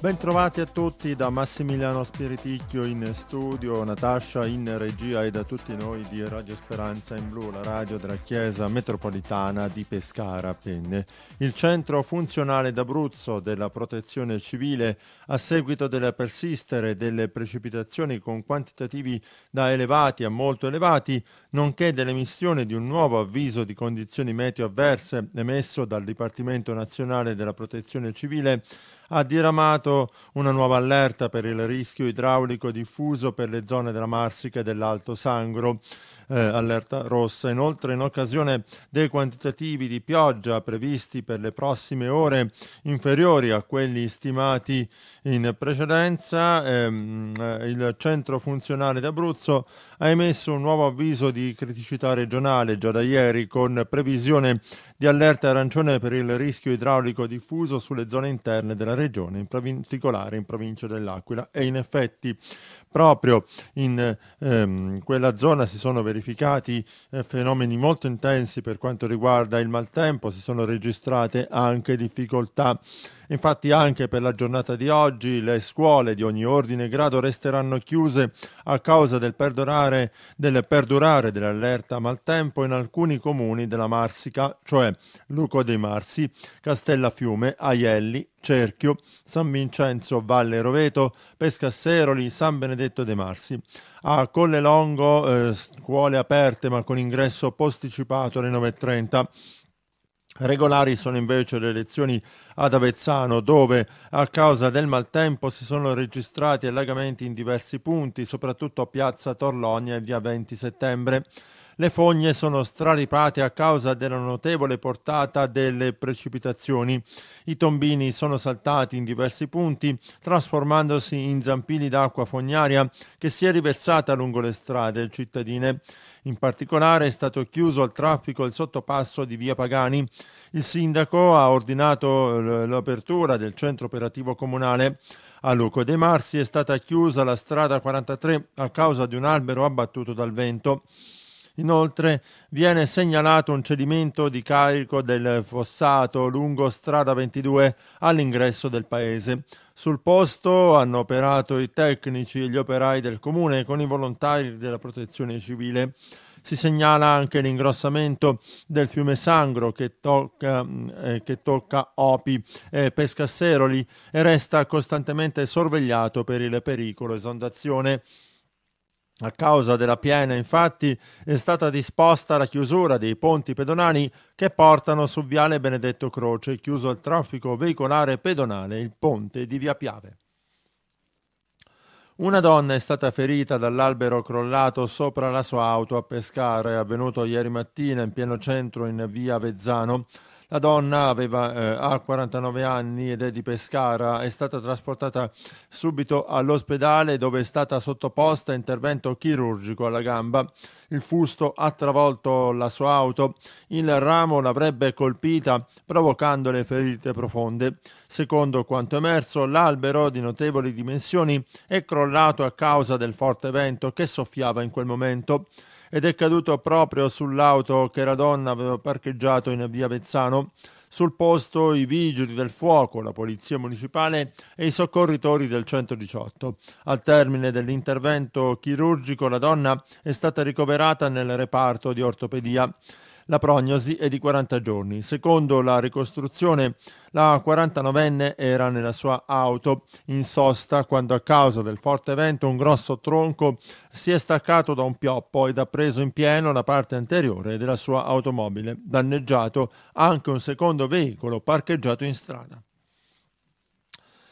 Bentrovati a tutti da Massimiliano Spiriticchio in studio, Natascia in regia e da tutti noi di Radio Speranza in Blu, la radio della Chiesa Metropolitana di Pescara Penne. Il centro funzionale d'Abruzzo della Protezione Civile, a seguito della persistere delle precipitazioni con quantitativi da elevati a molto elevati, nonché dell'emissione di un nuovo avviso di condizioni meteo avverse emesso dal Dipartimento Nazionale della Protezione Civile, ha diramato una nuova allerta per il rischio idraulico diffuso per le zone della Marsica e dell'Alto Sangro. Eh, allerta rossa. Inoltre, in occasione dei quantitativi di pioggia previsti per le prossime ore inferiori a quelli stimati in precedenza, ehm, eh, il centro funzionale d'Abruzzo ha emesso un nuovo avviso di criticità regionale già da ieri con previsione di allerta arancione per il rischio idraulico diffuso sulle zone interne della regione, in particolare in provincia dell'Aquila. E in effetti proprio in ehm, quella zona si sono verificati eh, fenomeni molto intensi per quanto riguarda il maltempo, si sono registrate anche difficoltà. Infatti anche per la giornata di oggi le scuole di ogni ordine e grado resteranno chiuse a causa del perdurare, del perdurare dell'allerta maltempo in alcuni comuni della Marsica, cioè cioè, Luco dei Marsi, Castellafiume, Aielli, Cerchio, San Vincenzo, Valle Roveto, Pescasseroli, San Benedetto dei Marsi. A Colle Longo, eh, scuole aperte ma con ingresso posticipato alle 9.30. Regolari sono invece le lezioni ad Avezzano, dove a causa del maltempo si sono registrati allagamenti in diversi punti, soprattutto a Piazza Torlogna e via 20 settembre le fogne sono straripate a causa della notevole portata delle precipitazioni. I tombini sono saltati in diversi punti, trasformandosi in zampini d'acqua fognaria che si è riversata lungo le strade cittadine. In particolare è stato chiuso al traffico il sottopasso di Via Pagani. Il sindaco ha ordinato l'apertura del centro operativo comunale. A Luco De Marsi è stata chiusa la strada 43 a causa di un albero abbattuto dal vento. Inoltre viene segnalato un cedimento di carico del fossato lungo strada 22 all'ingresso del paese. Sul posto hanno operato i tecnici e gli operai del comune con i volontari della protezione civile. Si segnala anche l'ingrossamento del fiume Sangro che tocca, eh, che tocca Opi e Pescasseroli e resta costantemente sorvegliato per il pericolo esondazione. A causa della piena, infatti, è stata disposta la chiusura dei ponti pedonali che portano su Viale Benedetto Croce, chiuso al traffico veicolare pedonale, il ponte di Via Piave. Una donna è stata ferita dall'albero crollato sopra la sua auto a Pescara, è avvenuto ieri mattina in pieno centro in via Vezzano. La donna aveva, eh, ha 49 anni ed è di Pescara, è stata trasportata subito all'ospedale dove è stata sottoposta a intervento chirurgico alla gamba. Il fusto ha travolto la sua auto, il ramo l'avrebbe colpita provocando le ferite profonde. Secondo quanto emerso, l'albero di notevoli dimensioni è crollato a causa del forte vento che soffiava in quel momento ed è caduto proprio sull'auto che la donna aveva parcheggiato in via Vezzano. Sul posto i vigili del fuoco, la polizia municipale e i soccorritori del 118. Al termine dell'intervento chirurgico la donna è stata ricoverata nel reparto di ortopedia. La prognosi è di 40 giorni. Secondo la ricostruzione, la 49enne era nella sua auto in sosta quando a causa del forte vento un grosso tronco si è staccato da un pioppo ed ha preso in pieno la parte anteriore della sua automobile, danneggiato anche un secondo veicolo parcheggiato in strada.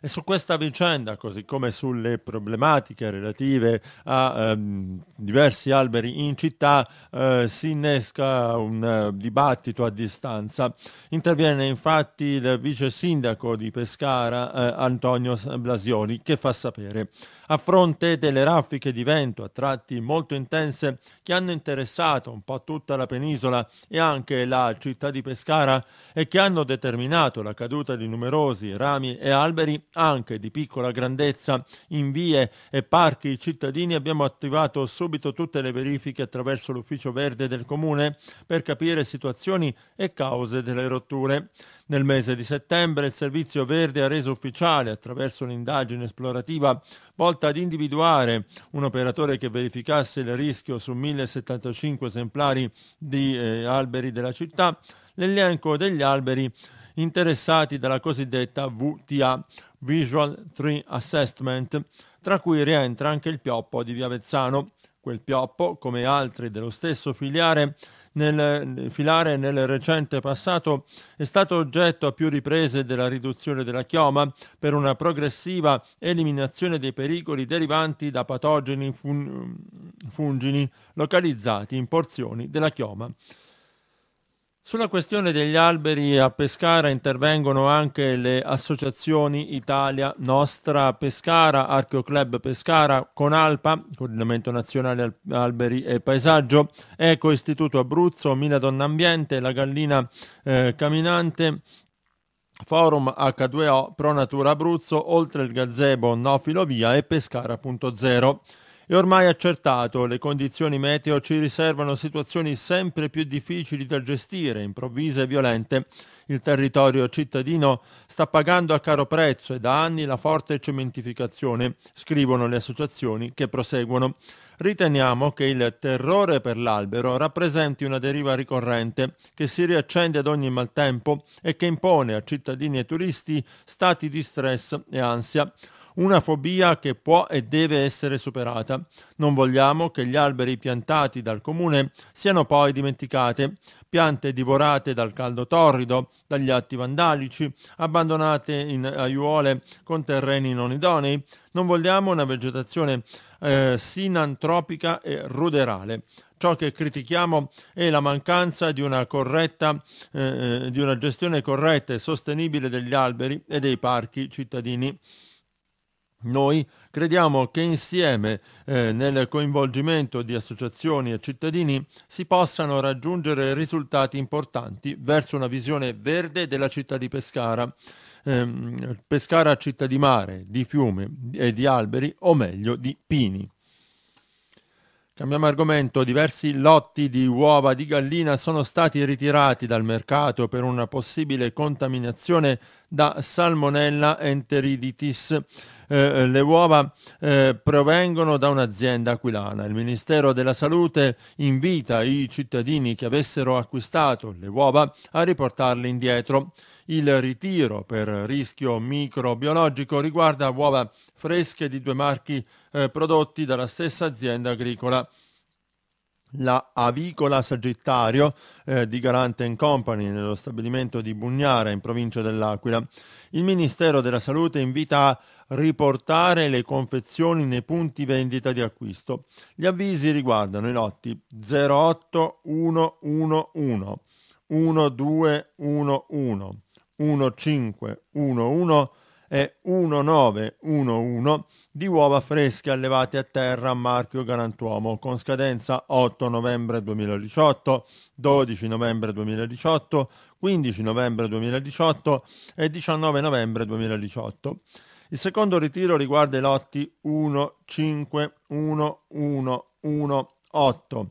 E su questa vicenda, così come sulle problematiche relative a ehm, diversi alberi in città, eh, si innesca un eh, dibattito a distanza. Interviene infatti il vice sindaco di Pescara, eh, Antonio Blasioni, che fa sapere. A fronte delle raffiche di vento a tratti molto intense che hanno interessato un po' tutta la penisola e anche la città di Pescara e che hanno determinato la caduta di numerosi rami e alberi, anche di piccola grandezza in vie e parchi cittadini abbiamo attivato subito tutte le verifiche attraverso l'ufficio verde del comune per capire situazioni e cause delle rotture. Nel mese di settembre il Servizio Verde ha reso ufficiale, attraverso un'indagine esplorativa volta ad individuare un operatore che verificasse il rischio su 1075 esemplari di eh, alberi della città, l'elenco degli alberi interessati dalla cosiddetta VTA, Visual Tree Assessment, tra cui rientra anche il pioppo di Via Vezzano. Quel pioppo, come altri dello stesso filiare, nel filare nel recente passato è stato oggetto a più riprese della riduzione della chioma per una progressiva eliminazione dei pericoli derivanti da patogeni fun- fungini localizzati in porzioni della chioma. Sulla questione degli alberi a Pescara intervengono anche le associazioni Italia Nostra Pescara, Archeo Club Pescara, Conalpa, Coordinamento Nazionale Alberi e Paesaggio, Eco Istituto Abruzzo, Mina Donna Ambiente, La Gallina eh, Caminante, Forum H2O, Pro Natura Abruzzo, oltre il gazebo No Filovia e Pescara.0. È ormai accertato, le condizioni meteo ci riservano situazioni sempre più difficili da gestire, improvvise e violente. Il territorio cittadino sta pagando a caro prezzo e da anni la forte cementificazione, scrivono le associazioni che proseguono. Riteniamo che il terrore per l'albero rappresenti una deriva ricorrente che si riaccende ad ogni maltempo e che impone a cittadini e turisti stati di stress e ansia una fobia che può e deve essere superata. Non vogliamo che gli alberi piantati dal comune siano poi dimenticati, piante divorate dal caldo torrido, dagli atti vandalici, abbandonate in aiuole con terreni non idonei. Non vogliamo una vegetazione eh, sinantropica e ruderale. Ciò che critichiamo è la mancanza di una, corretta, eh, eh di una gestione corretta e sostenibile degli alberi e dei parchi cittadini. Noi crediamo che insieme eh, nel coinvolgimento di associazioni e cittadini si possano raggiungere risultati importanti verso una visione verde della città di Pescara. Eh, Pescara città di mare, di fiume e di alberi, o meglio di pini. Cambiamo argomento, diversi lotti di uova di gallina sono stati ritirati dal mercato per una possibile contaminazione da Salmonella enteriditis eh, eh, le uova eh, provengono da un'azienda aquilana. Il Ministero della Salute invita i cittadini che avessero acquistato le uova a riportarle indietro. Il ritiro per rischio microbiologico riguarda uova fresche di due marchi eh, prodotti dalla stessa azienda agricola. La avicola Sagittario eh, di Garante Company nello stabilimento di Bugnara in provincia dell'Aquila. Il Ministero della Salute invita a riportare le confezioni nei punti vendita di acquisto. Gli avvisi riguardano i lotti 08111, 1211, 1511 e 1911 di uova fresche allevate a terra a marchio Garantuomo con scadenza 8 novembre 2018, 12 novembre 2018, 15 novembre 2018 e 19 novembre 2018. Il secondo ritiro riguarda i lotti 1, 5, 1, 1, 1, 8,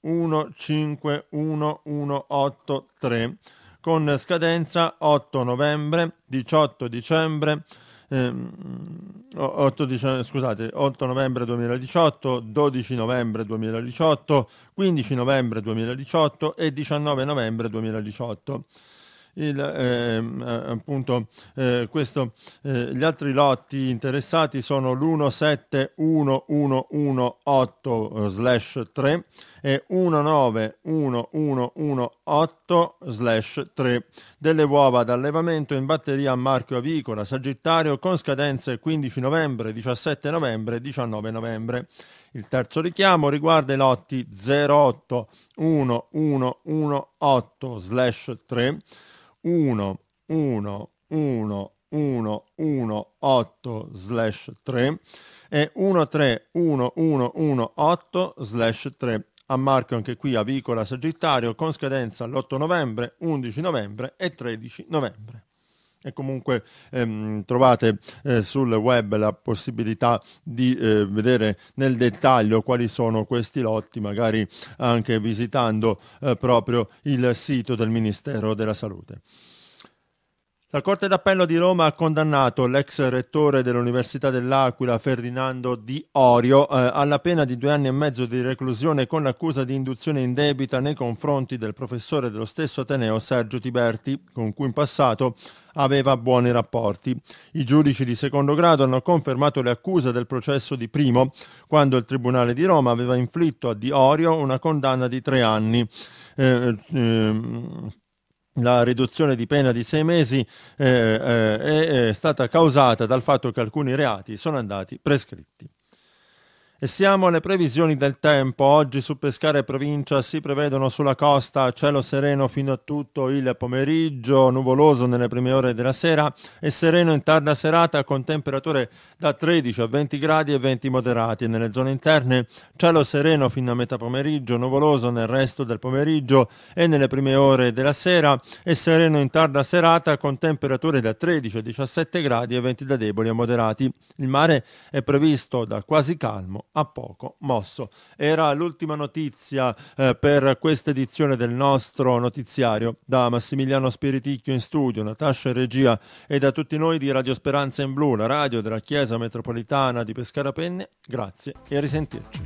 1, 5, 1, 1, 8, 3, con scadenza 8 novembre, 18 dicembre, ehm, 8 dicembre, scusate, 8 novembre 2018, 12 novembre 2018, 15 novembre 2018 e 19 novembre 2018 il, ehm, appunto, eh, questo, eh, gli altri lotti interessati sono l'171118-3 eh, e 191118-3 delle uova d'allevamento in batteria a marchio avicola Sagittario con scadenze 15 novembre, 17 novembre e 19 novembre. Il terzo richiamo riguarda i lotti 0811118-3 1, 1, 1, 1, 1, 8, slash 3 e 1 1 1 1 3 8 slash 3 a marchio anche qui a Vicola Sagittario con scadenza l'8 novembre, 11 novembre e 13 novembre e comunque ehm, trovate eh, sul web la possibilità di eh, vedere nel dettaglio quali sono questi lotti, magari anche visitando eh, proprio il sito del Ministero della Salute. La Corte d'Appello di Roma ha condannato l'ex rettore dell'Università dell'Aquila Ferdinando Di Orio eh, alla pena di due anni e mezzo di reclusione con l'accusa di induzione indebita nei confronti del professore dello stesso Ateneo Sergio Tiberti, con cui in passato aveva buoni rapporti. I giudici di secondo grado hanno confermato le accuse del processo di primo, quando il Tribunale di Roma aveva inflitto a Di Orio una condanna di tre anni. Eh, eh, la riduzione di pena di sei mesi eh, eh, è eh, stata causata dal fatto che alcuni reati sono andati prescritti. E siamo alle previsioni del tempo. Oggi su Pescare Provincia si prevedono sulla costa cielo sereno fino a tutto il pomeriggio, nuvoloso nelle prime ore della sera e sereno in tarda serata con temperature da 13 a 20 gradi e venti moderati. Nelle zone interne cielo sereno fino a metà pomeriggio, nuvoloso nel resto del pomeriggio e nelle prime ore della sera e sereno in tarda serata con temperature da 13 a 17 gradi e venti da deboli a moderati. Il mare è previsto da quasi calmo a poco mosso. Era l'ultima notizia eh, per questa edizione del nostro notiziario da Massimiliano Spiriticchio in studio, Natascia in regia e da tutti noi di Radio Speranza in Blu, la radio della Chiesa Metropolitana di Pescara Penne. Grazie e a risentirci.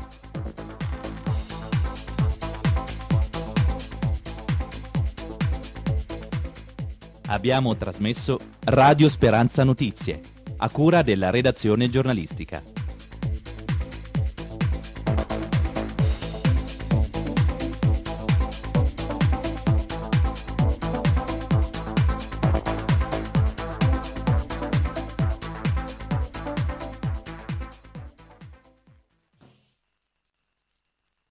Abbiamo trasmesso Radio Speranza Notizie, a cura della redazione giornalistica.